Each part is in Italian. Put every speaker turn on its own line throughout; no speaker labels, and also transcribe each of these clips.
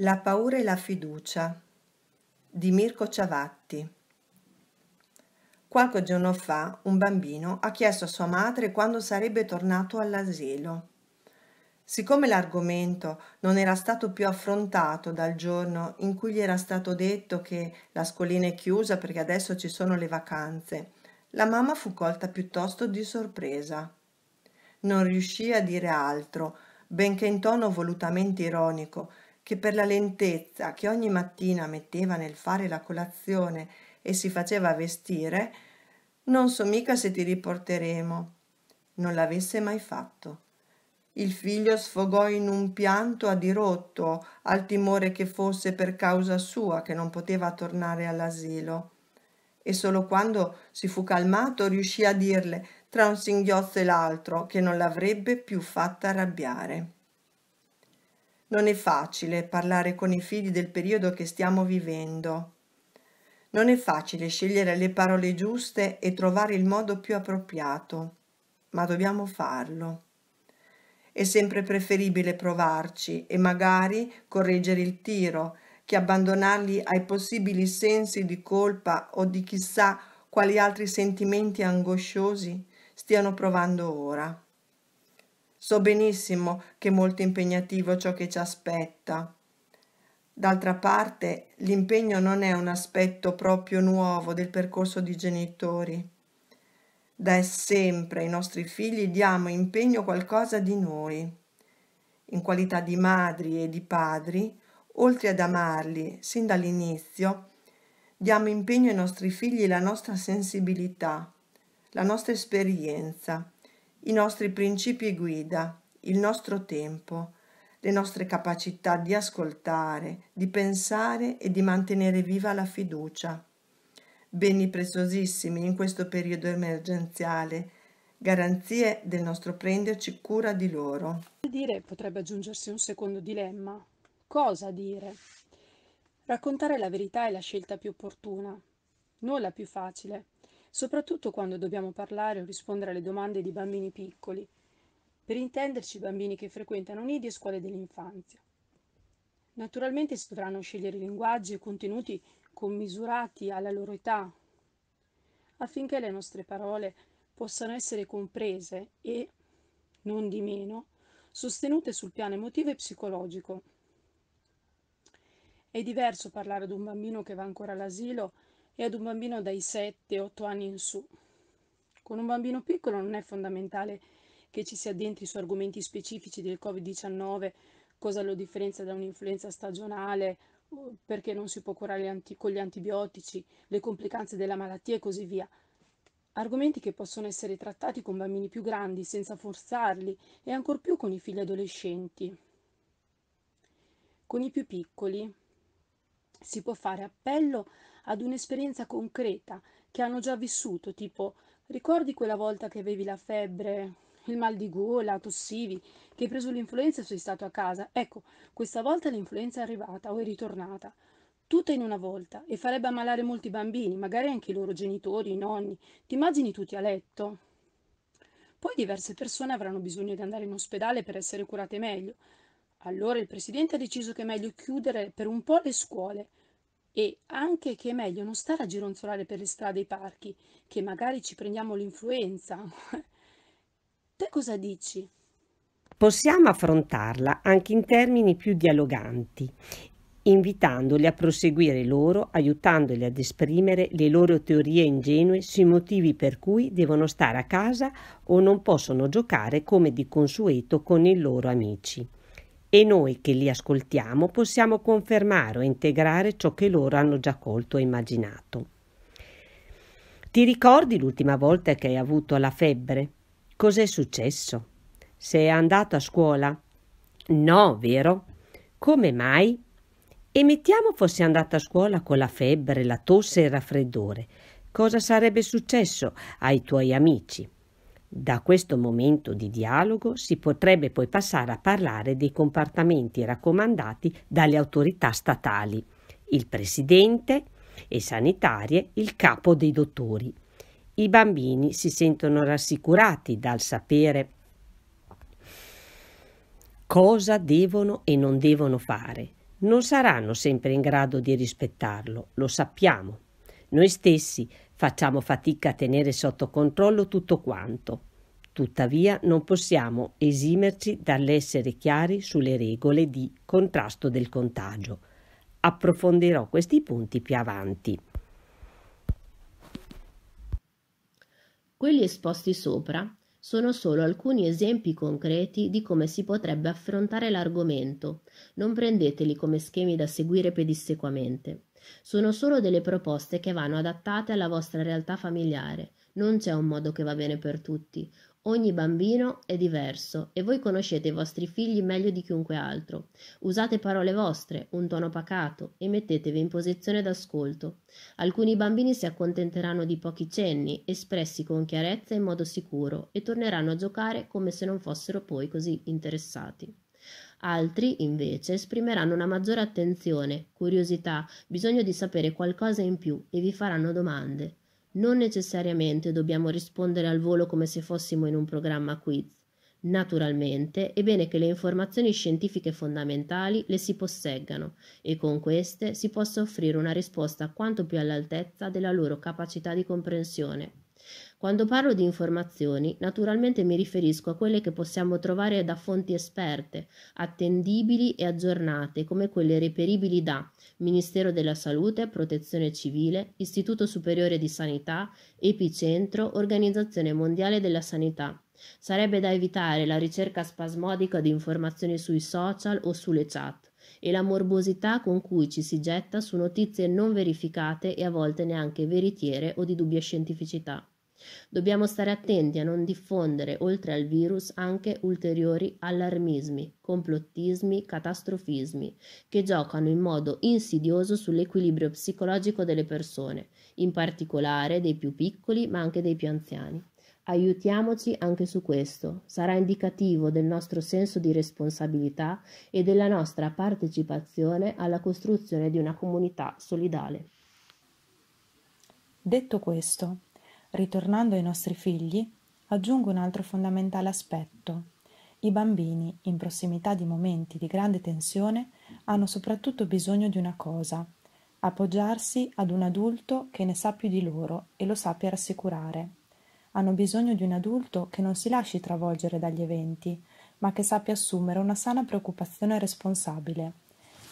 La paura e la fiducia di Mirko Ciavatti. Qualche giorno fa un bambino ha chiesto a sua madre quando sarebbe tornato all'asilo. Siccome l'argomento non era stato più affrontato dal giorno in cui gli era stato detto che la scolina è chiusa perché adesso ci sono le vacanze, la mamma fu colta piuttosto di sorpresa. Non riuscì a dire altro, benché in tono volutamente ironico, che per la lentezza che ogni mattina metteva nel fare la colazione e si faceva vestire, non so mica se ti riporteremo. Non l'avesse mai fatto. Il figlio sfogò in un pianto a dirotto al timore che fosse per causa sua che non poteva tornare all'asilo. E solo quando si fu calmato riuscì a dirle, tra un singhiozzo e l'altro, che non l'avrebbe più fatta arrabbiare. Non è facile parlare con i figli del periodo che stiamo vivendo. Non è facile scegliere le parole giuste e trovare il modo più appropriato, ma dobbiamo farlo. È sempre preferibile provarci e magari correggere il tiro che abbandonarli ai possibili sensi di colpa o di chissà quali altri sentimenti angosciosi stiano provando ora. So benissimo che è molto impegnativo ciò che ci aspetta. D'altra parte, l'impegno non è un aspetto proprio nuovo del percorso di genitori. Da sempre ai nostri figli diamo impegno qualcosa di noi. In qualità di madri e di padri, oltre ad amarli sin dall'inizio, diamo impegno ai nostri figli la nostra sensibilità, la nostra esperienza, i nostri principi guida, il nostro tempo, le nostre capacità di ascoltare, di pensare e di mantenere viva la fiducia. Beni preziosissimi in questo periodo emergenziale, garanzie del nostro prenderci cura di loro.
Dire potrebbe aggiungersi un secondo dilemma. Cosa dire? Raccontare la verità è la scelta più opportuna, non la più facile soprattutto quando dobbiamo parlare o rispondere alle domande di bambini piccoli, per intenderci bambini che frequentano nidi e scuole dell'infanzia. Naturalmente si dovranno scegliere linguaggi e contenuti commisurati alla loro età, affinché le nostre parole possano essere comprese e, non di meno, sostenute sul piano emotivo e psicologico. È diverso parlare ad un bambino che va ancora all'asilo e ad un bambino dai 7-8 anni in su. Con un bambino piccolo non è fondamentale che ci si addentri su argomenti specifici del Covid-19, cosa lo differenzia da un'influenza stagionale, perché non si può curare con gli antibiotici, le complicanze della malattia e così via. Argomenti che possono essere trattati con bambini più grandi senza forzarli e ancor più con i figli adolescenti. Con i più piccoli si può fare appello ad un'esperienza concreta che hanno già vissuto, tipo ricordi quella volta che avevi la febbre, il mal di gola, tossivi, che hai preso l'influenza e sei stato a casa. Ecco, questa volta l'influenza è arrivata o è ritornata. Tutta in una volta e farebbe ammalare molti bambini, magari anche i loro genitori, i nonni. Ti immagini tutti a letto? Poi diverse persone avranno bisogno di andare in ospedale per essere curate meglio. Allora il presidente ha deciso che è meglio chiudere per un po' le scuole, e anche che è meglio non stare a gironzolare per le strade e i parchi, che magari ci prendiamo l'influenza. Te cosa dici?
Possiamo affrontarla anche in termini più dialoganti, invitandoli a proseguire loro, aiutandoli ad esprimere le loro teorie ingenue sui motivi per cui devono stare a casa o non possono giocare come di consueto con i loro amici e noi che li ascoltiamo possiamo confermare o integrare ciò che loro hanno già colto e immaginato. Ti ricordi l'ultima volta che hai avuto la febbre? Cos'è successo? Sei andato a scuola? No, vero? Come mai? E mettiamo fosse andato a scuola con la febbre, la tosse e il raffreddore. Cosa sarebbe successo ai tuoi amici? Da questo momento di dialogo si potrebbe poi passare a parlare dei comportamenti raccomandati dalle autorità statali, il presidente e sanitarie, il capo dei dottori. I bambini si sentono rassicurati dal sapere cosa devono e non devono fare. Non saranno sempre in grado di rispettarlo, lo sappiamo. Noi stessi Facciamo fatica a tenere sotto controllo tutto quanto. Tuttavia non possiamo esimerci dall'essere chiari sulle regole di contrasto del contagio. Approfondirò questi punti più avanti.
Quelli esposti sopra sono solo alcuni esempi concreti di come si potrebbe affrontare l'argomento. Non prendeteli come schemi da seguire pedissequamente. Sono solo delle proposte che vanno adattate alla vostra realtà familiare. Non c'è un modo che va bene per tutti. Ogni bambino è diverso e voi conoscete i vostri figli meglio di chiunque altro. Usate parole vostre, un tono pacato e mettetevi in posizione d'ascolto. Alcuni bambini si accontenteranno di pochi cenni, espressi con chiarezza e in modo sicuro, e torneranno a giocare come se non fossero poi così interessati. Altri, invece, esprimeranno una maggiore attenzione, curiosità, bisogno di sapere qualcosa in più e vi faranno domande. Non necessariamente dobbiamo rispondere al volo come se fossimo in un programma quiz. Naturalmente è bene che le informazioni scientifiche fondamentali le si posseggano e con queste si possa offrire una risposta quanto più all'altezza della loro capacità di comprensione. Quando parlo di informazioni, naturalmente mi riferisco a quelle che possiamo trovare da fonti esperte, attendibili e aggiornate, come quelle reperibili da Ministero della Salute, Protezione Civile, Istituto Superiore di Sanità, Epicentro, Organizzazione Mondiale della Sanità. Sarebbe da evitare la ricerca spasmodica di informazioni sui social o sulle chat e la morbosità con cui ci si getta su notizie non verificate e a volte neanche veritiere o di dubbia scientificità. Dobbiamo stare attenti a non diffondere, oltre al virus, anche ulteriori allarmismi, complottismi, catastrofismi, che giocano in modo insidioso sull'equilibrio psicologico delle persone, in particolare dei più piccoli ma anche dei più anziani. Aiutiamoci anche su questo, sarà indicativo del nostro senso di responsabilità e della nostra partecipazione alla costruzione di una comunità solidale. Detto questo, ritornando ai nostri
figli, aggiungo un altro fondamentale aspetto. I bambini, in prossimità di momenti di grande tensione, hanno soprattutto bisogno di una cosa, appoggiarsi ad un adulto che ne sa più di loro e lo sappia rassicurare. Hanno bisogno di un adulto che non si lasci travolgere dagli eventi, ma che sappia assumere una sana preoccupazione responsabile.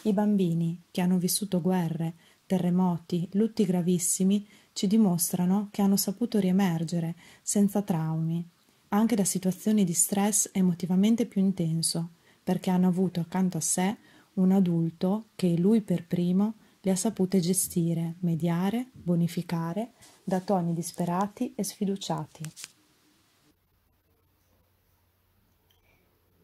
I bambini, che hanno vissuto guerre, terremoti, lutti gravissimi, ci dimostrano che hanno saputo riemergere senza traumi, anche da situazioni di stress emotivamente più intenso, perché hanno avuto accanto a sé un adulto che lui per primo le ha sapute gestire, mediare, bonificare da toni disperati e sfiduciati.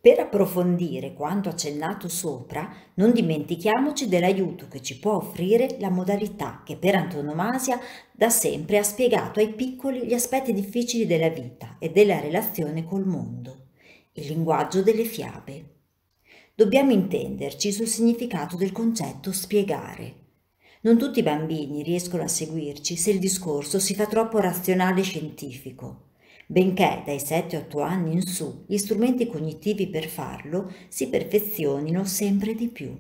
Per approfondire quanto accennato sopra, non dimentichiamoci dell'aiuto che ci può offrire la modalità che per antonomasia da sempre ha spiegato ai piccoli gli aspetti difficili della vita e della relazione col mondo, il linguaggio delle fiabe. Dobbiamo intenderci sul significato del concetto spiegare. Non tutti i bambini riescono a seguirci se il discorso si fa troppo razionale e scientifico benché dai 7-8 anni in su gli strumenti cognitivi per farlo si perfezionino sempre di più.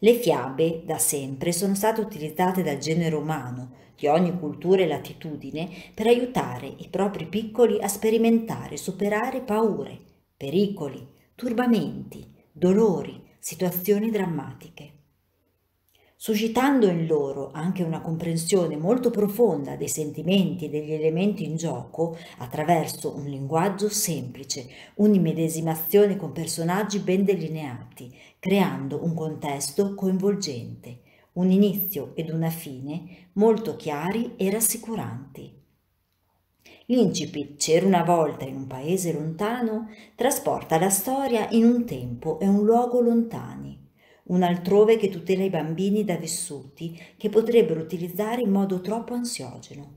Le fiabe da sempre sono state utilizzate dal genere umano di ogni cultura e latitudine per aiutare i propri piccoli a sperimentare e superare paure, pericoli, turbamenti, dolori, situazioni drammatiche suscitando in loro anche una comprensione molto profonda dei sentimenti e degli elementi in gioco attraverso un linguaggio semplice, un'immedesimazione con personaggi ben delineati, creando un contesto coinvolgente, un inizio ed una fine molto chiari e rassicuranti. L'incipit C'era una volta in un paese lontano trasporta la storia in un tempo e un luogo lontani un altrove che tutela i bambini da vissuti che potrebbero utilizzare in modo troppo ansiogeno.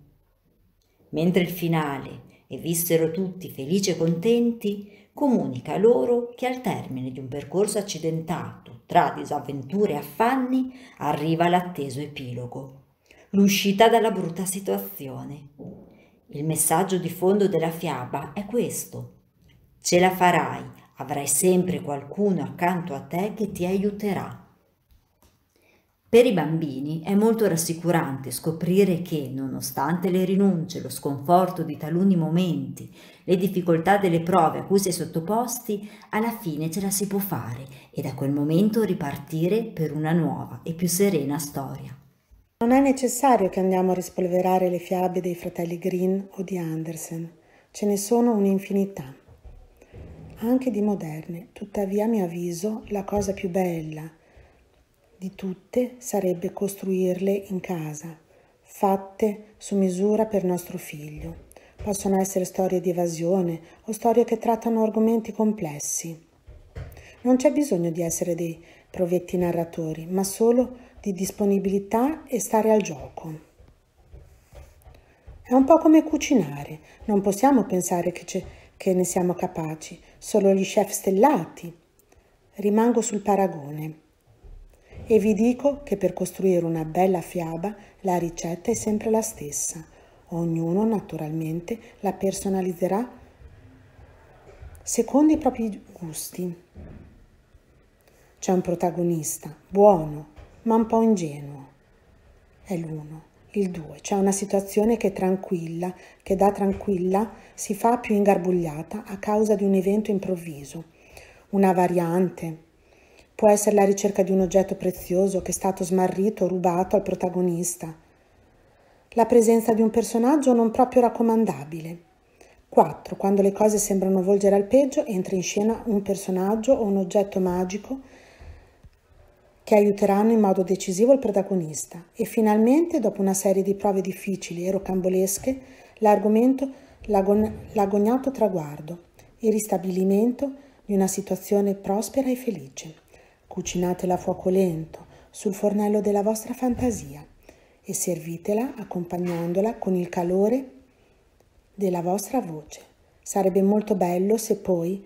Mentre il finale, e vissero tutti felici e contenti, comunica loro che al termine di un percorso accidentato tra disavventure e affanni arriva l'atteso epilogo, l'uscita dalla brutta situazione. Il messaggio di fondo della fiaba è questo. Ce la farai, Avrai sempre qualcuno accanto a te che ti aiuterà. Per i bambini è molto rassicurante scoprire che, nonostante le rinunce, lo sconforto di taluni momenti, le difficoltà delle prove a cui sei sottoposti, alla fine ce la si può fare e da quel momento ripartire per una nuova e più serena storia.
Non è necessario che andiamo a rispolverare le fiabe dei fratelli Green o di Andersen, ce ne sono un'infinità anche di moderne, tuttavia a mio avviso la cosa più bella di tutte sarebbe costruirle in casa, fatte su misura per nostro figlio. Possono essere storie di evasione o storie che trattano argomenti complessi. Non c'è bisogno di essere dei provetti narratori, ma solo di disponibilità e stare al gioco. È un po' come cucinare, non possiamo pensare che c'è che ne siamo capaci, solo gli chef stellati. Rimango sul paragone. E vi dico che per costruire una bella fiaba la ricetta è sempre la stessa. Ognuno naturalmente la personalizzerà secondo i propri gusti. C'è un protagonista buono, ma un po' ingenuo. È l'uno il 2, cioè una situazione che tranquilla, che da tranquilla si fa più ingarbugliata a causa di un evento improvviso, una variante. Può essere la ricerca di un oggetto prezioso che è stato smarrito o rubato al protagonista. La presenza di un personaggio non proprio raccomandabile. 4. Quando le cose sembrano volgere al peggio, entra in scena un personaggio o un oggetto magico che aiuteranno in modo decisivo il protagonista e finalmente, dopo una serie di prove difficili e rocambolesche, l'argomento l'agon- l'agognato traguardo, il ristabilimento di una situazione prospera e felice. Cucinatela a fuoco lento sul fornello della vostra fantasia e servitela accompagnandola con il calore della vostra voce. Sarebbe molto bello se poi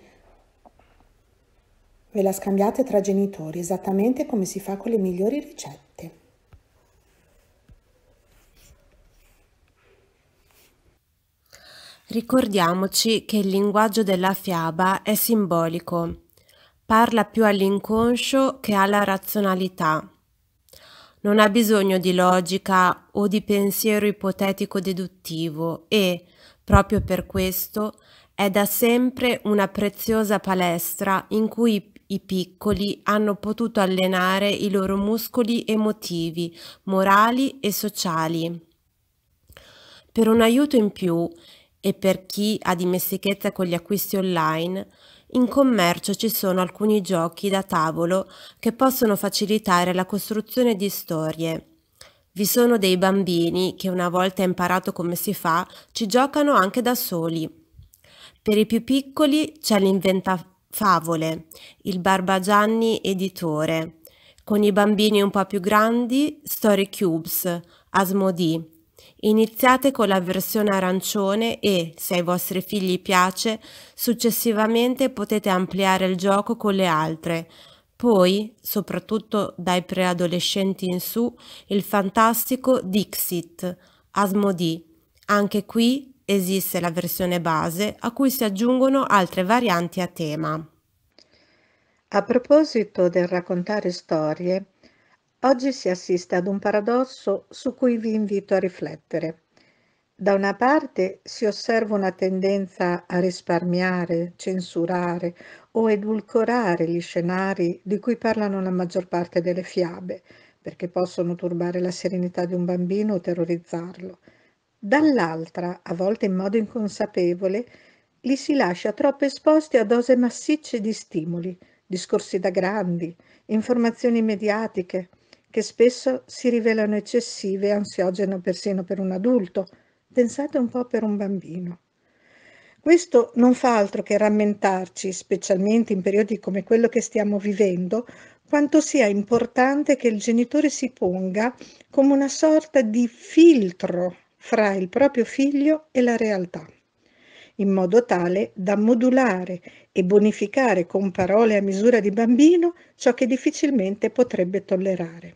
Ve la scambiate tra genitori, esattamente come si fa con le migliori ricette.
Ricordiamoci che il linguaggio della fiaba è simbolico, parla più all'inconscio che alla razionalità. Non ha bisogno di logica o di pensiero ipotetico deduttivo e, proprio per questo, è da sempre una preziosa palestra in cui i i piccoli hanno potuto allenare i loro muscoli emotivi, morali e sociali. Per un aiuto in più e per chi ha dimestichezza con gli acquisti online, in commercio ci sono alcuni giochi da tavolo che possono facilitare la costruzione di storie. Vi sono dei bambini che una volta imparato come si fa, ci giocano anche da soli. Per i più piccoli c'è l'inventa Favole, il Barbagianni editore. Con i bambini un po' più grandi, Story Cubes, Asmodee. Iniziate con la versione arancione e, se ai vostri figli piace, successivamente potete ampliare il gioco con le altre. Poi, soprattutto dai preadolescenti in su, il fantastico Dixit, Asmodee. Anche qui esiste la versione base a cui si aggiungono altre varianti a tema.
A proposito del raccontare storie, oggi si assiste ad un paradosso su cui vi invito a riflettere. Da una parte si osserva una tendenza a risparmiare, censurare o edulcorare gli scenari di cui parlano la maggior parte delle fiabe, perché possono turbare la serenità di un bambino o terrorizzarlo dall'altra, a volte in modo inconsapevole, li si lascia troppo esposti a dose massicce di stimoli, discorsi da grandi, informazioni mediatiche, che spesso si rivelano eccessive e ansiogene persino per un adulto, pensate un po' per un bambino. Questo non fa altro che rammentarci, specialmente in periodi come quello che stiamo vivendo, quanto sia importante che il genitore si ponga come una sorta di filtro fra il proprio figlio e la realtà, in modo tale da modulare e bonificare con parole a misura di bambino ciò che difficilmente potrebbe tollerare.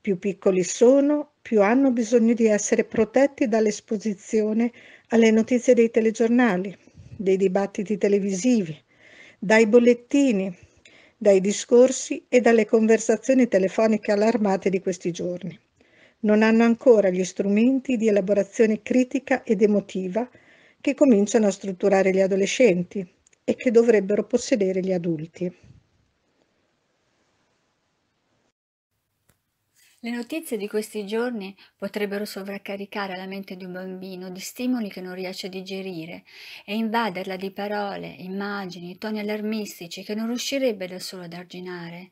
Più piccoli sono, più hanno bisogno di essere protetti dall'esposizione alle notizie dei telegiornali, dei dibattiti televisivi, dai bollettini, dai discorsi e dalle conversazioni telefoniche allarmate di questi giorni non hanno ancora gli strumenti di elaborazione critica ed emotiva che cominciano a strutturare gli adolescenti e che dovrebbero possedere gli adulti.
Le notizie di questi giorni potrebbero sovraccaricare la mente di un bambino di stimoli che non riesce a digerire e invaderla di parole, immagini, toni allarmistici che non riuscirebbe da solo ad arginare.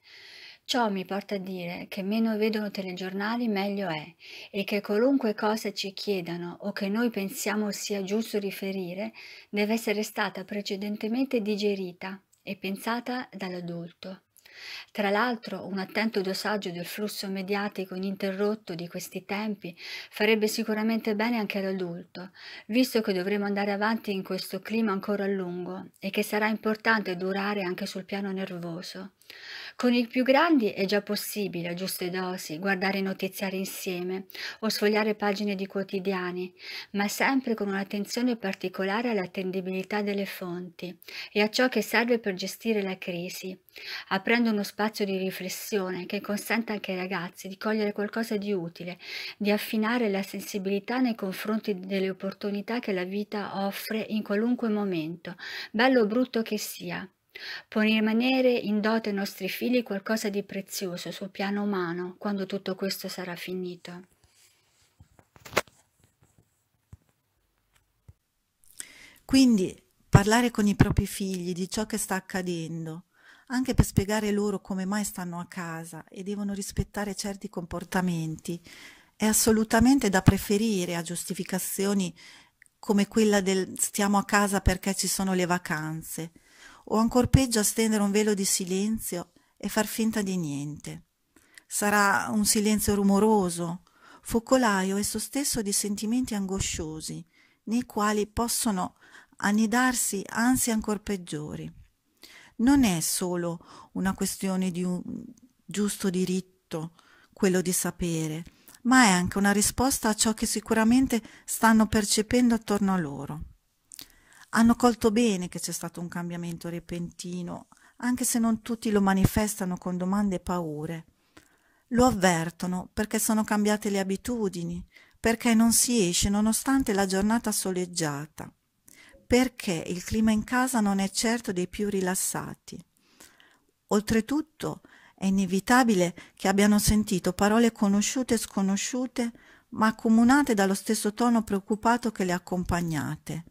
Ciò mi porta a dire che meno vedono telegiornali meglio è e che qualunque cosa ci chiedano o che noi pensiamo sia giusto riferire deve essere stata precedentemente digerita e pensata dall'adulto. Tra l'altro, un attento dosaggio del flusso mediatico ininterrotto di questi tempi farebbe sicuramente bene anche all'adulto, visto che dovremo andare avanti in questo clima ancora a lungo e che sarà importante durare anche sul piano nervoso. Con i più grandi è già possibile, a giuste dosi, guardare notiziari insieme o sfogliare pagine di quotidiani, ma sempre con un'attenzione particolare all'attendibilità delle fonti e a ciò che serve per gestire la crisi, aprendo uno spazio di riflessione che consenta anche ai ragazzi di cogliere qualcosa di utile, di affinare la sensibilità nei confronti delle opportunità che la vita offre in qualunque momento, bello o brutto che sia. Può rimanere in dote ai nostri figli qualcosa di prezioso sul piano umano quando tutto questo sarà finito.
Quindi parlare con i propri figli di ciò che sta accadendo, anche per spiegare loro come mai stanno a casa e devono rispettare certi comportamenti, è assolutamente da preferire a giustificazioni come quella del stiamo a casa perché ci sono le vacanze, o ancor peggio a stendere un velo di silenzio e far finta di niente. Sarà un silenzio rumoroso, focolaio esso stesso di sentimenti angosciosi, nei quali possono annidarsi ansie ancor peggiori. Non è solo una questione di un giusto diritto, quello di sapere, ma è anche una risposta a ciò che sicuramente stanno percependo attorno a loro hanno colto bene che c'è stato un cambiamento repentino, anche se non tutti lo manifestano con domande e paure. Lo avvertono perché sono cambiate le abitudini, perché non si esce nonostante la giornata soleggiata, perché il clima in casa non è certo dei più rilassati. Oltretutto è inevitabile che abbiano sentito parole conosciute e sconosciute, ma accomunate dallo stesso tono preoccupato che le accompagnate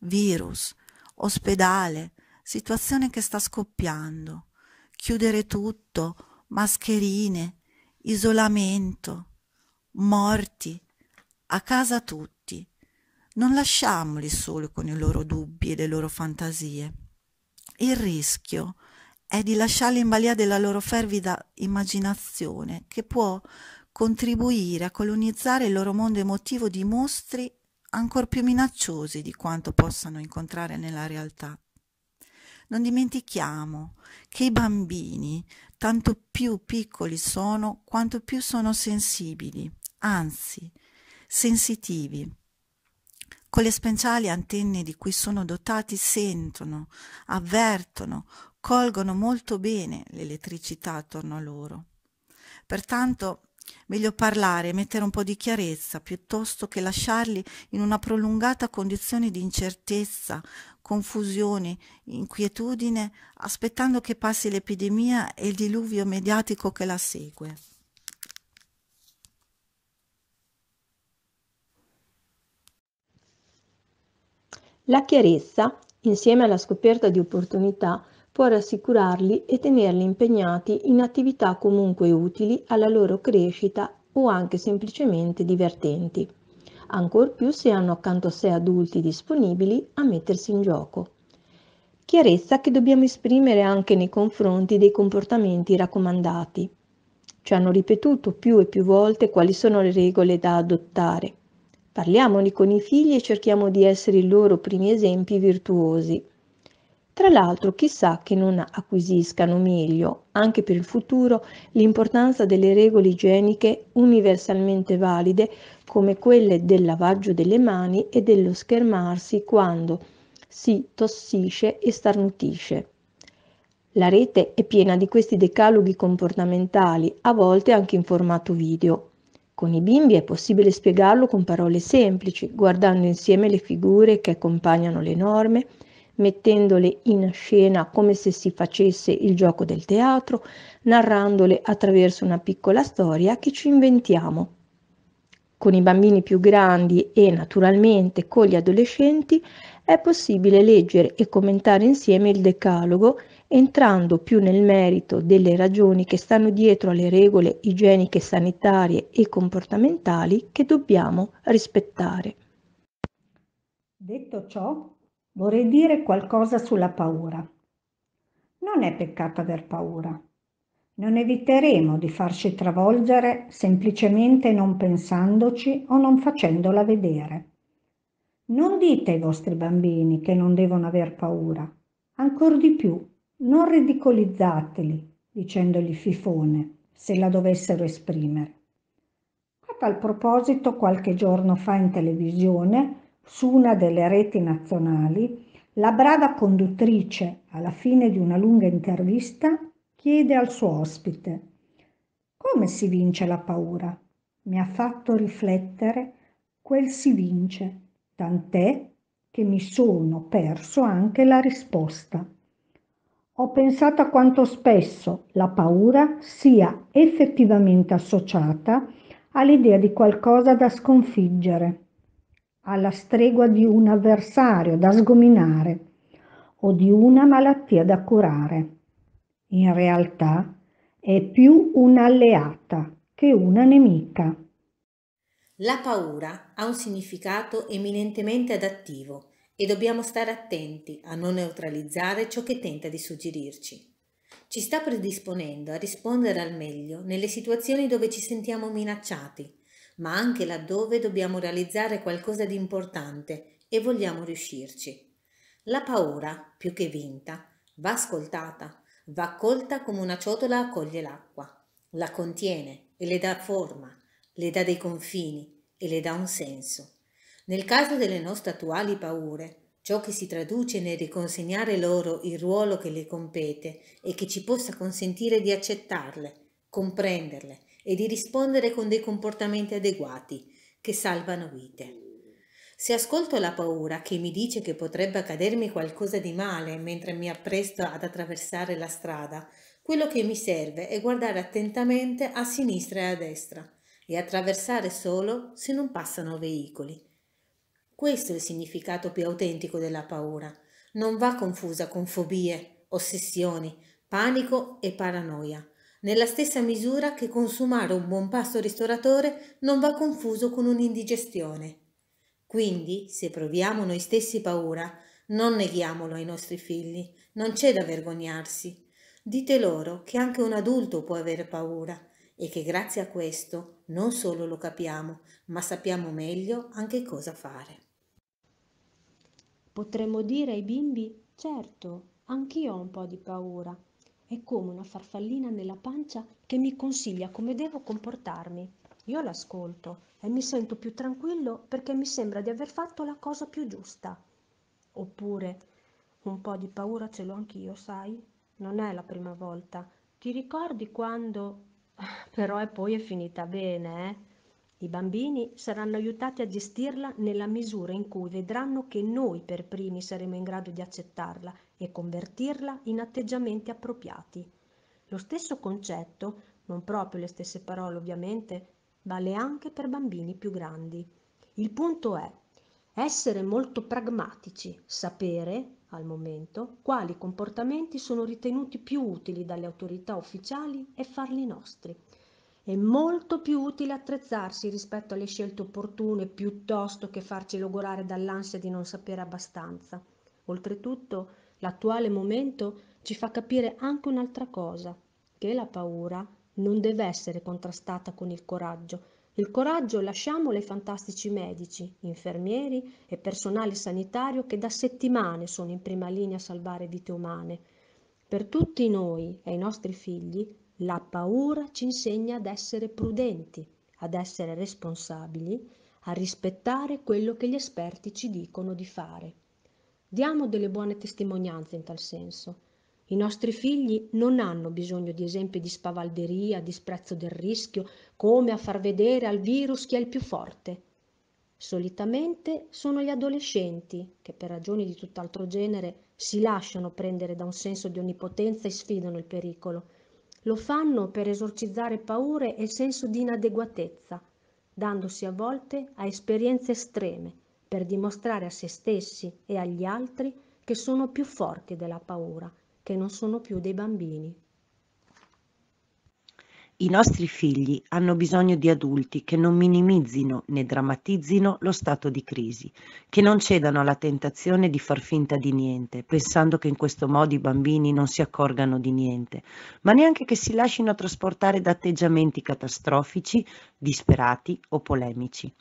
virus, ospedale, situazione che sta scoppiando, chiudere tutto, mascherine, isolamento, morti, a casa tutti. Non lasciamoli soli con i loro dubbi e le loro fantasie. Il rischio è di lasciarli in balia della loro fervida immaginazione che può contribuire a colonizzare il loro mondo emotivo di mostri ancor più minacciosi di quanto possano incontrare nella realtà. Non dimentichiamo che i bambini, tanto più piccoli sono, quanto più sono sensibili, anzi, sensitivi. Con le speciali antenne di cui sono dotati sentono, avvertono, colgono molto bene l'elettricità attorno a loro. Pertanto Meglio parlare e mettere un po' di chiarezza piuttosto che lasciarli in una prolungata condizione di incertezza, confusione, inquietudine, aspettando che passi l'epidemia e il diluvio mediatico che la segue.
La chiarezza, insieme alla scoperta di opportunità, può rassicurarli e tenerli impegnati in attività comunque utili alla loro crescita o anche semplicemente divertenti, ancor più se hanno accanto a sé adulti disponibili a mettersi in gioco. Chiarezza che dobbiamo esprimere anche nei confronti dei comportamenti raccomandati. Ci hanno ripetuto più e più volte quali sono le regole da adottare. Parliamoli con i figli e cerchiamo di essere i loro primi esempi virtuosi. Tra l'altro chissà che non acquisiscano meglio, anche per il futuro, l'importanza delle regole igieniche universalmente valide come quelle del lavaggio delle mani e dello schermarsi quando si tossisce e starnutisce. La rete è piena di questi decaloghi comportamentali, a volte anche in formato video. Con i bimbi è possibile spiegarlo con parole semplici, guardando insieme le figure che accompagnano le norme, mettendole in scena come se si facesse il gioco del teatro, narrandole attraverso una piccola storia che ci inventiamo. Con i bambini più grandi e naturalmente con gli adolescenti è possibile leggere e commentare insieme il decalogo entrando più nel merito delle ragioni che stanno dietro alle regole igieniche, sanitarie e comportamentali che dobbiamo rispettare.
Detto ciò,
Vorrei dire qualcosa sulla paura. Non è peccato
aver paura. Non eviteremo di farci travolgere semplicemente non pensandoci o non facendola vedere. Non dite ai vostri bambini che non devono aver paura. Ancor di più, non ridicolizzateli dicendogli fifone, se la dovessero esprimere. A tal proposito, qualche giorno fa in televisione su una delle reti nazionali, la brava conduttrice, alla fine di una lunga intervista, chiede al suo ospite come si vince la paura? Mi ha fatto riflettere quel si vince, tant'è che mi sono perso anche la risposta. Ho pensato a quanto spesso la paura sia effettivamente associata all'idea di qualcosa da sconfiggere alla stregua di un avversario da sgominare o di una malattia da curare. In realtà è più un'alleata che una nemica.
La paura ha un significato eminentemente adattivo e dobbiamo stare attenti a non neutralizzare ciò che tenta di suggerirci. Ci sta predisponendo a rispondere al meglio nelle situazioni dove ci sentiamo minacciati ma anche laddove dobbiamo realizzare qualcosa di importante e vogliamo riuscirci. La paura, più che vinta, va ascoltata, va accolta come una ciotola accoglie l'acqua, la contiene e le dà forma, le dà dei confini e le dà un senso. Nel caso delle nostre attuali paure, ciò che si traduce nel riconsegnare loro il ruolo che le compete e che ci possa consentire di accettarle, comprenderle, e di rispondere con dei comportamenti adeguati che salvano vite. Se ascolto la paura che mi dice che potrebbe accadermi qualcosa di male mentre mi appresto ad attraversare la strada, quello che mi serve è guardare attentamente a sinistra e a destra e attraversare solo se non passano veicoli. Questo è il significato più autentico della paura. Non va confusa con fobie, ossessioni, panico e paranoia, nella stessa misura che consumare un buon pasto ristoratore non va confuso con un'indigestione. Quindi, se proviamo noi stessi paura, non neghiamolo ai nostri figli, non c'è da vergognarsi. Dite loro che anche un adulto può avere paura e che grazie a questo non solo lo capiamo, ma sappiamo meglio anche cosa fare.
Potremmo dire ai bimbi, certo, anch'io ho un po' di paura, è come una farfallina nella pancia che mi consiglia come devo comportarmi. Io l'ascolto e mi sento più tranquillo perché mi sembra di aver fatto la cosa più giusta. Oppure, un po' di paura ce l'ho anch'io, sai? Non è la prima volta. Ti ricordi quando... Però e poi è finita bene, eh? I bambini saranno aiutati a gestirla nella misura in cui vedranno che noi per primi saremo in grado di accettarla e convertirla in atteggiamenti appropriati. Lo stesso concetto, non proprio le stesse parole ovviamente, vale anche per bambini più grandi. Il punto è essere molto pragmatici, sapere al momento quali comportamenti sono ritenuti più utili dalle autorità ufficiali e farli nostri. È molto più utile attrezzarsi rispetto alle scelte opportune piuttosto che farci logorare dall'ansia di non sapere abbastanza. Oltretutto, l'attuale momento ci fa capire anche un'altra cosa, che la paura non deve essere contrastata con il coraggio. Il coraggio lasciamolo ai fantastici medici, infermieri e personale sanitario che da settimane sono in prima linea a salvare vite umane. Per tutti noi e i nostri figli, la paura ci insegna ad essere prudenti, ad essere responsabili, a rispettare quello che gli esperti ci dicono di fare. Diamo delle buone testimonianze in tal senso. I nostri figli non hanno bisogno di esempi di spavalderia, disprezzo del rischio, come a far vedere al virus chi è il più forte. Solitamente sono gli adolescenti che per ragioni di tutt'altro genere si lasciano prendere da un senso di onnipotenza e sfidano il pericolo. Lo fanno per esorcizzare paure e senso di inadeguatezza, dandosi a volte a esperienze estreme per dimostrare a se stessi e agli altri che sono più forti della paura, che non sono più dei bambini.
I nostri figli hanno bisogno di adulti che non minimizzino né drammatizzino lo stato di crisi, che non cedano alla tentazione di far finta di niente, pensando che in questo modo i bambini non si accorgano di niente, ma neanche che si lasciano trasportare da atteggiamenti catastrofici, disperati o polemici.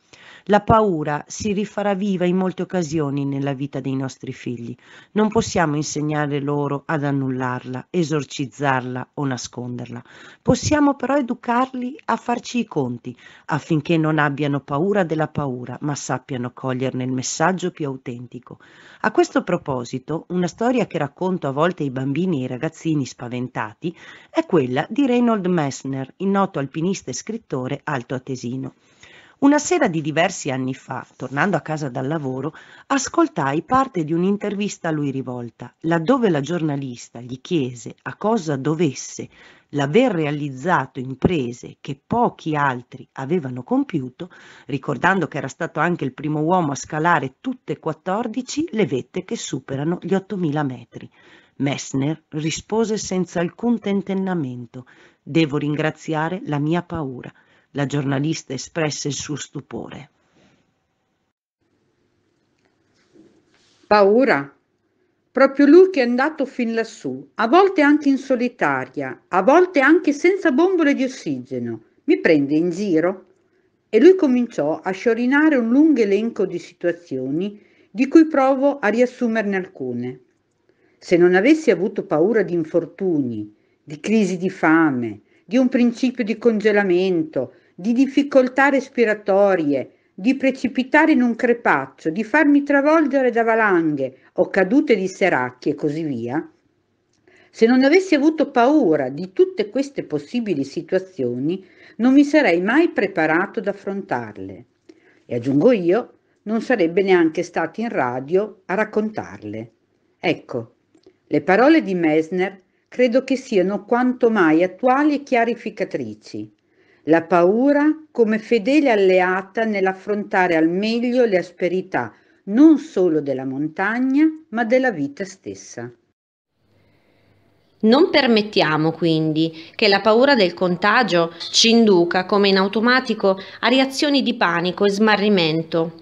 La paura si rifarà viva in molte occasioni nella vita dei nostri figli. Non possiamo insegnare loro ad annullarla, esorcizzarla o nasconderla. Possiamo per però educarli a farci i conti, affinché non abbiano paura della paura, ma sappiano coglierne il messaggio più autentico. A questo proposito, una storia che racconto a volte ai bambini e ai ragazzini spaventati è quella di Reynold Messner, il noto alpinista e scrittore altoatesino. Una sera di diversi anni fa, tornando a casa dal lavoro, ascoltai parte di un'intervista a lui rivolta, laddove la giornalista gli chiese a cosa dovesse l'aver realizzato imprese che pochi altri avevano compiuto, ricordando che era stato anche il primo uomo a scalare tutte e 14 le vette che superano gli 8.000 metri. Messner rispose senza alcun tentennamento, devo ringraziare la mia paura. La giornalista espresse il suo stupore.
Paura? Proprio lui che è andato fin lassù, a volte anche in solitaria, a volte anche senza bombole di ossigeno. Mi prende in giro? E lui cominciò a sciorinare un lungo elenco di situazioni, di cui provo a riassumerne alcune. Se non avessi avuto paura di infortuni, di crisi di fame, di un principio di congelamento, di difficoltà respiratorie, di precipitare in un crepaccio, di farmi travolgere da valanghe o cadute di seracchi e così via, se non avessi avuto paura di tutte queste possibili situazioni, non mi sarei mai preparato ad affrontarle. E aggiungo io, non sarebbe neanche stato in radio a raccontarle. Ecco, le parole di Messner credo che siano quanto mai attuali e chiarificatrici la paura come fedele alleata nell'affrontare al meglio le asperità non solo della montagna, ma della vita stessa. Non permettiamo
quindi che la paura del contagio ci induca, come in automatico, a reazioni di panico e smarrimento.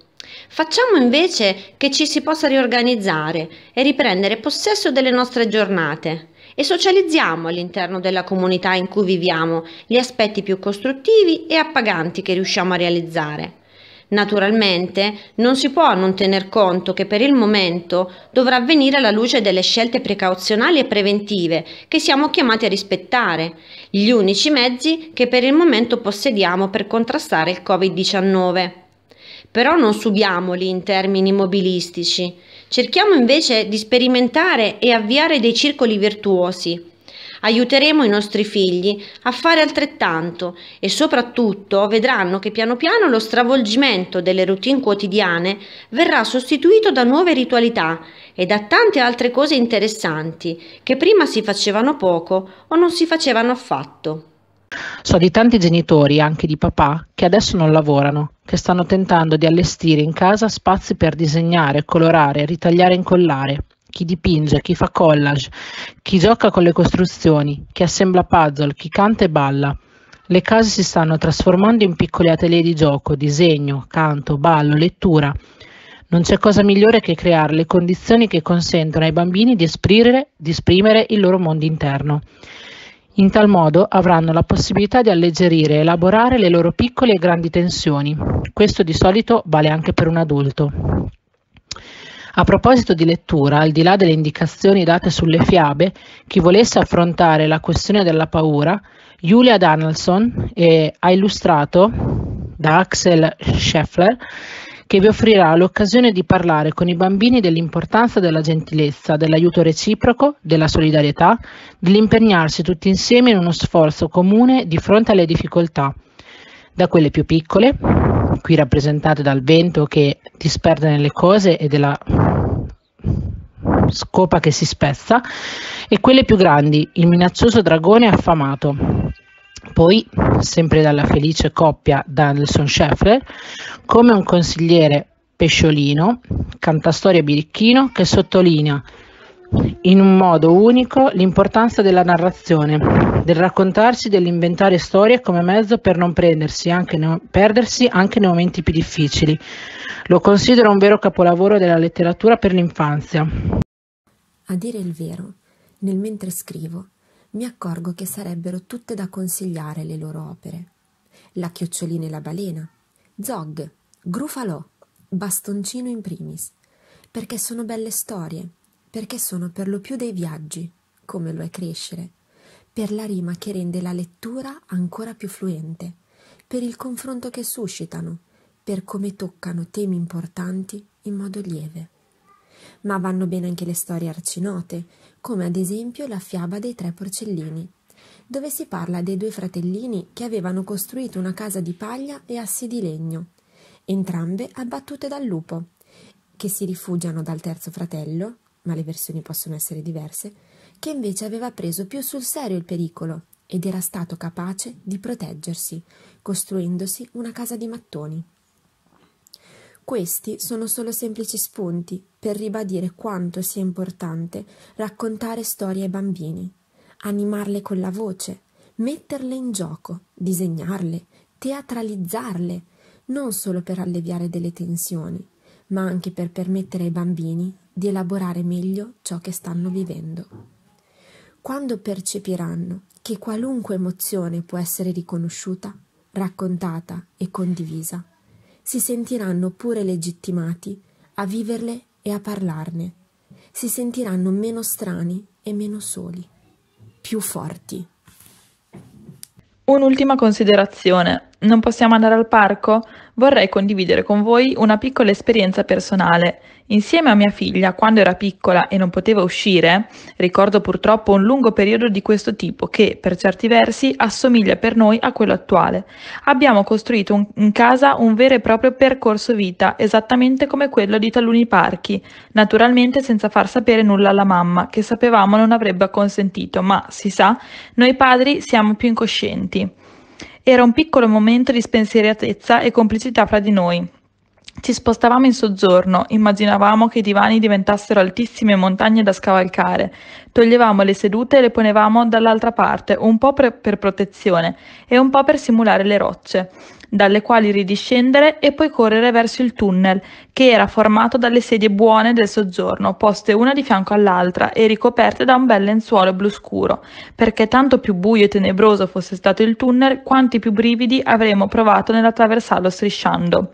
Facciamo invece che ci si possa riorganizzare e riprendere possesso delle nostre giornate, e socializziamo all'interno della comunità in cui viviamo gli aspetti più costruttivi e appaganti che riusciamo a realizzare. Naturalmente non si può non tener conto che per il momento dovrà avvenire alla luce delle scelte precauzionali e preventive che siamo chiamati a rispettare, gli unici mezzi che per il momento possediamo per contrastare il Covid-19. Però non subiamoli in termini mobilistici, Cerchiamo invece di sperimentare e avviare dei circoli virtuosi. Aiuteremo i nostri figli a fare altrettanto e soprattutto vedranno che piano piano lo stravolgimento delle routine quotidiane verrà sostituito da nuove ritualità e da tante altre cose interessanti che prima si facevano poco o non si facevano affatto.
So di tanti genitori, anche di papà, che adesso non lavorano, che stanno tentando di allestire in casa spazi per disegnare, colorare, ritagliare e incollare. Chi dipinge, chi fa collage, chi gioca con le costruzioni, chi assembla puzzle, chi canta e balla. Le case si stanno trasformando in piccoli atelier di gioco, disegno, canto, ballo, lettura. Non c'è cosa migliore che creare le condizioni che consentono ai bambini di esprimere, di esprimere il loro mondo interno. In tal modo avranno la possibilità di alleggerire e elaborare le loro piccole e grandi tensioni. Questo di solito vale anche per un adulto. A proposito di lettura, al di là delle indicazioni date sulle fiabe, chi volesse affrontare la questione della paura, Julia Donaldson eh, ha illustrato da Axel Scheffler che vi offrirà l'occasione di parlare con i bambini dell'importanza della gentilezza, dell'aiuto reciproco, della solidarietà, dell'impegnarsi tutti insieme in uno sforzo comune di fronte alle difficoltà, da quelle più piccole, qui rappresentate dal vento che disperde nelle cose e della scopa che si spezza, e quelle più grandi, il minaccioso dragone affamato, poi, sempre dalla felice coppia Danielson-Scheffler, come un consigliere pesciolino, cantastoria birichino, che sottolinea in un modo unico l'importanza della narrazione, del raccontarsi, dell'inventare storie come mezzo per non prendersi anche ne- perdersi anche nei momenti più difficili. Lo considero un vero capolavoro della letteratura per l'infanzia.
A dire il vero, nel mentre scrivo, mi accorgo che sarebbero tutte da consigliare le loro opere. La chiocciolina e la balena, Zog, Grufalò, Bastoncino in primis, perché sono belle storie, perché sono per lo più dei viaggi, come lo è crescere, per la rima che rende la lettura ancora più fluente, per il confronto che suscitano, per come toccano temi importanti in modo lieve ma vanno bene anche le storie arcinote, come ad esempio la fiaba dei tre porcellini, dove si parla dei due fratellini che avevano costruito una casa di paglia e assi di legno, entrambe abbattute dal lupo, che si rifugiano dal terzo fratello, ma le versioni possono essere diverse, che invece aveva preso più sul serio il pericolo ed era stato capace di proteggersi, costruendosi una casa di mattoni. Questi sono solo semplici spunti per ribadire quanto sia importante raccontare storie ai bambini, animarle con la voce, metterle in gioco, disegnarle, teatralizzarle, non solo per alleviare delle tensioni, ma anche per permettere ai bambini di elaborare meglio ciò che stanno vivendo. Quando percepiranno che qualunque emozione può essere riconosciuta, raccontata e condivisa, si sentiranno pure legittimati a viverle e a parlarne, si sentiranno meno strani e meno soli, più forti.
Un'ultima considerazione. Non possiamo andare al parco? Vorrei condividere con voi una piccola esperienza personale. Insieme a mia figlia, quando era piccola e non poteva uscire, ricordo purtroppo un lungo periodo di questo tipo che, per certi versi, assomiglia per noi a quello attuale. Abbiamo costruito un, in casa un vero e proprio percorso vita, esattamente come quello di taluni parchi, naturalmente senza far sapere nulla alla mamma, che sapevamo non avrebbe acconsentito, ma, si sa, noi padri siamo più incoscienti. Era un piccolo momento di spensieratezza e complicità fra di noi. Ci spostavamo in soggiorno, immaginavamo che i divani diventassero altissime montagne da scavalcare, toglievamo le sedute e le ponevamo dall'altra parte, un po' per, protezione e un po' per simulare le rocce dalle quali ridiscendere e poi correre verso il tunnel, che era formato dalle sedie buone del soggiorno, poste una di fianco all'altra e ricoperte da un bel lenzuolo blu scuro, perché tanto più buio e tenebroso fosse stato il tunnel, quanti più brividi avremmo provato nell'attraversarlo strisciando.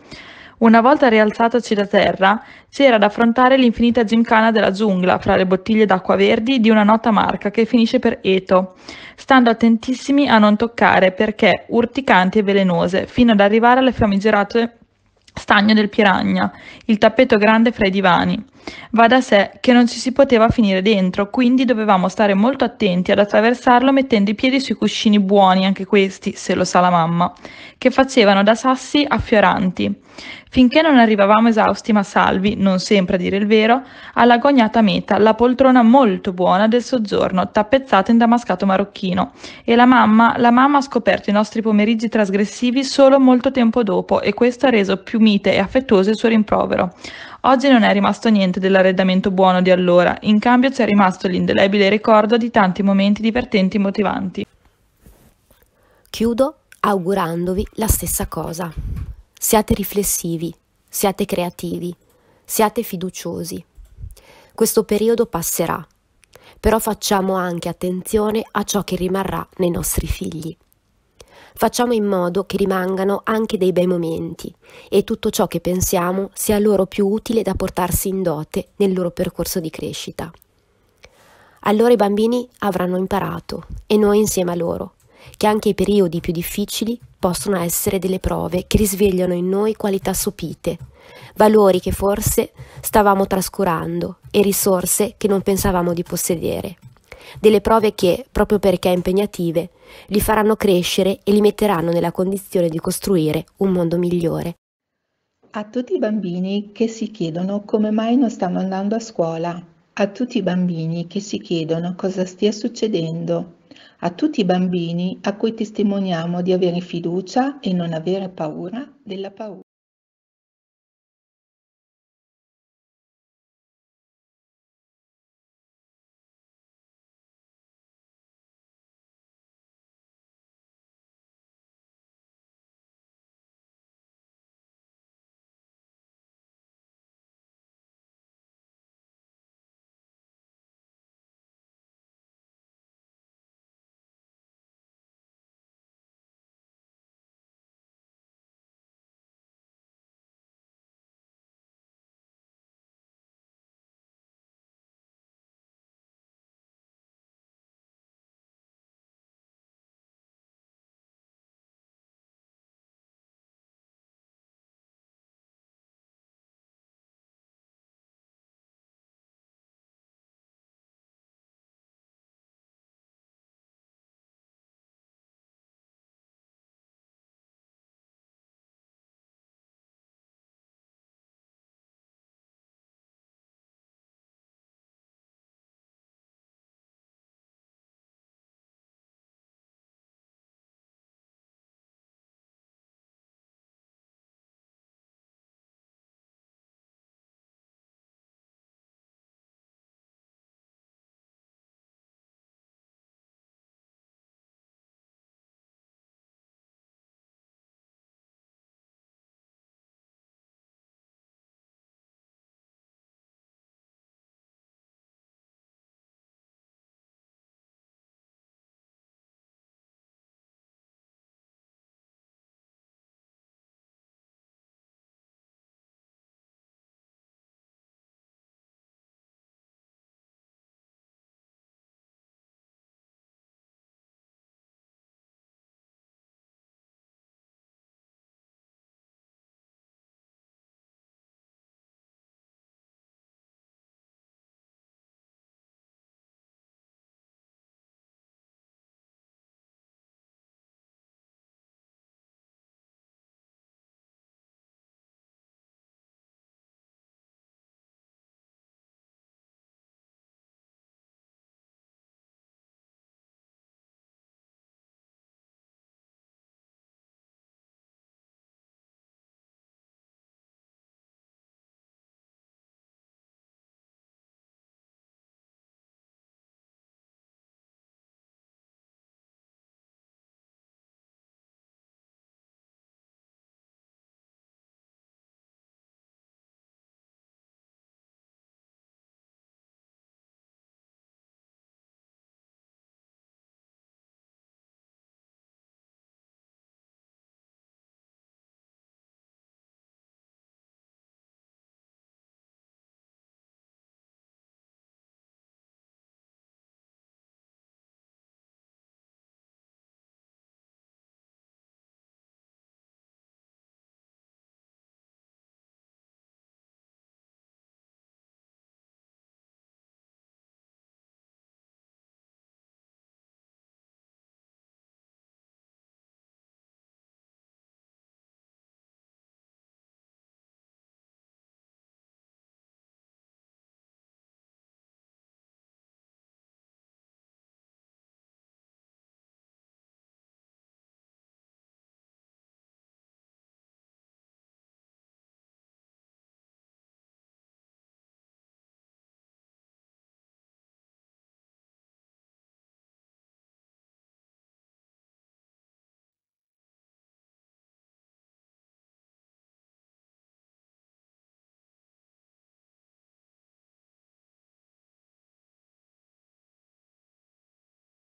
Una volta rialzatoci da terra, c'era da affrontare l'infinita gimcana della giungla fra le bottiglie d'acqua verdi di una nota marca che finisce per Eto, stando attentissimi a non toccare perché urticanti e velenose, fino ad arrivare alle famigerate stagne del Piragna, il tappeto grande fra i divani. Va da sé che non ci si poteva finire dentro, quindi dovevamo stare molto attenti ad attraversarlo mettendo i piedi sui cuscini buoni, anche questi, se lo sa la mamma, che facevano da sassi affioranti, finché non arrivavamo esausti ma salvi, non sempre a dire il vero, alla gognata meta, la poltrona molto buona del soggiorno, tappezzata in damascato marocchino. E la mamma, la mamma ha scoperto i nostri pomeriggi trasgressivi solo molto tempo dopo e questo ha reso più mite e affettuoso il suo rimprovero. Oggi non è rimasto niente dell'arredamento buono di allora, in cambio c'è rimasto l'indelebile ricordo di tanti momenti divertenti e motivanti.
Chiudo augurandovi la stessa cosa. Siate riflessivi, siate creativi, siate fiduciosi. Questo periodo passerà, però facciamo anche attenzione a ciò che rimarrà nei nostri figli. Facciamo in modo che rimangano anche dei bei momenti e tutto ciò che pensiamo sia loro più utile da portarsi in dote nel loro percorso di crescita. Allora i bambini avranno imparato e noi insieme a loro che anche i periodi più difficili possono essere delle prove che risvegliano in noi qualità sopite, valori che forse stavamo trascurando e risorse che non pensavamo di possedere delle prove che, proprio perché impegnative, li faranno crescere e li metteranno nella condizione di costruire un mondo
migliore.
A tutti i bambini che si chiedono come mai non stanno andando a scuola, a tutti i bambini che si chiedono cosa stia succedendo, a
tutti i bambini a cui testimoniamo di avere fiducia e non avere paura della paura.